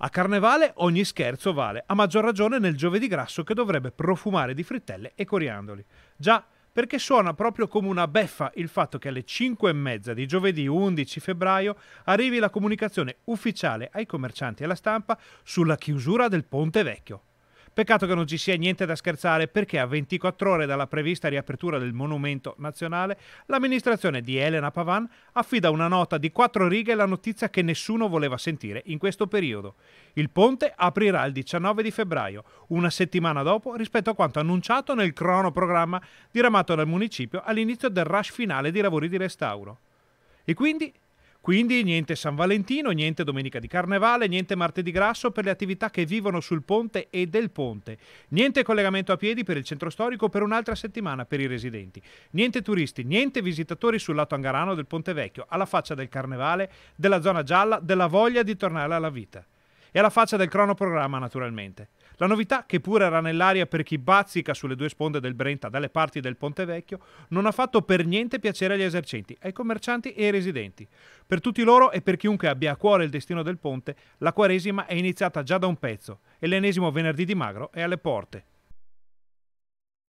A carnevale ogni scherzo vale, a maggior ragione nel giovedì grasso che dovrebbe profumare di frittelle e coriandoli. Già, perché suona proprio come una beffa il fatto che alle 5 e mezza di giovedì 11 febbraio arrivi la comunicazione ufficiale ai commercianti e alla stampa sulla chiusura del Ponte Vecchio. Peccato che non ci sia niente da scherzare perché a 24 ore dalla prevista riapertura del monumento nazionale, l'amministrazione di Elena Pavan affida una nota di quattro righe la notizia che nessuno voleva sentire in questo periodo. Il ponte aprirà il 19 di febbraio, una settimana dopo rispetto a quanto annunciato nel cronoprogramma diramato dal municipio all'inizio del rush finale di lavori di restauro. E quindi quindi niente San Valentino, niente domenica di carnevale, niente martedì grasso per le attività che vivono sul ponte e del ponte. Niente collegamento a piedi per il centro storico per un'altra settimana per i residenti. Niente turisti, niente visitatori sul lato angarano del Ponte Vecchio, alla faccia del carnevale, della zona gialla, della voglia di tornare alla vita. E alla faccia del cronoprogramma, naturalmente. La novità, che pure era nell'aria per chi bazzica sulle due sponde del Brenta dalle parti del Ponte Vecchio, non ha fatto per niente piacere agli esercenti, ai commercianti e ai residenti. Per tutti loro e per chiunque abbia a cuore il destino del ponte, la Quaresima è iniziata già da un pezzo e l'ennesimo venerdì di magro è alle porte.